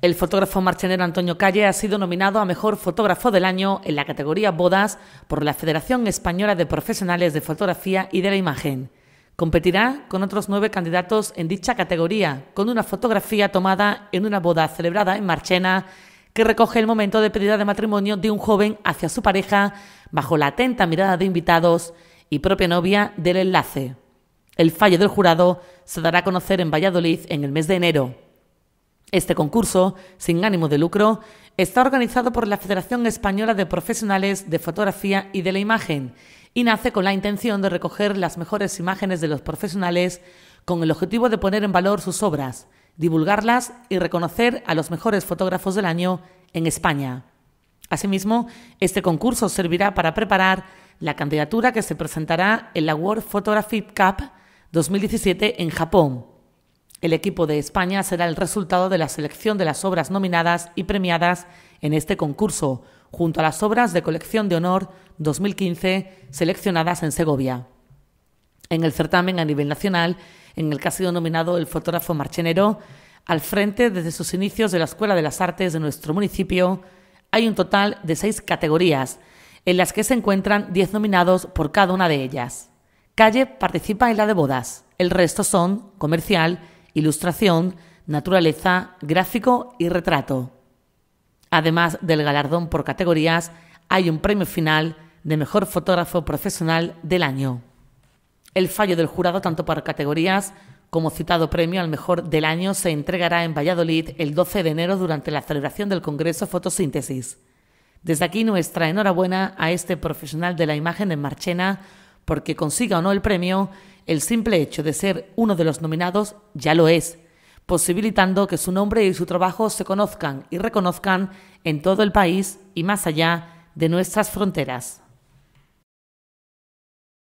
El fotógrafo marchenero Antonio Calle ha sido nominado a Mejor Fotógrafo del Año en la categoría Bodas por la Federación Española de Profesionales de Fotografía y de la Imagen. Competirá con otros nueve candidatos en dicha categoría, con una fotografía tomada en una boda celebrada en Marchena que recoge el momento de pérdida de matrimonio de un joven hacia su pareja bajo la atenta mirada de invitados y propia novia del enlace. El fallo del jurado se dará a conocer en Valladolid en el mes de enero. Este concurso, sin ánimo de lucro, está organizado por la Federación Española de Profesionales de Fotografía y de la Imagen y nace con la intención de recoger las mejores imágenes de los profesionales con el objetivo de poner en valor sus obras, divulgarlas y reconocer a los mejores fotógrafos del año en España. Asimismo, este concurso servirá para preparar la candidatura que se presentará en la World Photography Cup 2017 en Japón. El equipo de España será el resultado de la selección de las obras nominadas y premiadas en este concurso, junto a las obras de colección de honor 2015 seleccionadas en Segovia. En el certamen a nivel nacional, en el que ha sido nominado el fotógrafo Marchenero, al frente desde sus inicios de la Escuela de las Artes de nuestro municipio, hay un total de seis categorías, en las que se encuentran diez nominados por cada una de ellas. Calle participa en la de bodas, el resto son comercial, Ilustración, Naturaleza, Gráfico y Retrato. Además del galardón por categorías, hay un premio final de Mejor Fotógrafo Profesional del Año. El fallo del jurado tanto para categorías como citado premio al mejor del año se entregará en Valladolid el 12 de enero durante la celebración del Congreso Fotosíntesis. Desde aquí nuestra enhorabuena a este profesional de la imagen en Marchena porque consiga o no el premio el simple hecho de ser uno de los nominados ya lo es, posibilitando que su nombre y su trabajo se conozcan y reconozcan en todo el país y más allá de nuestras fronteras.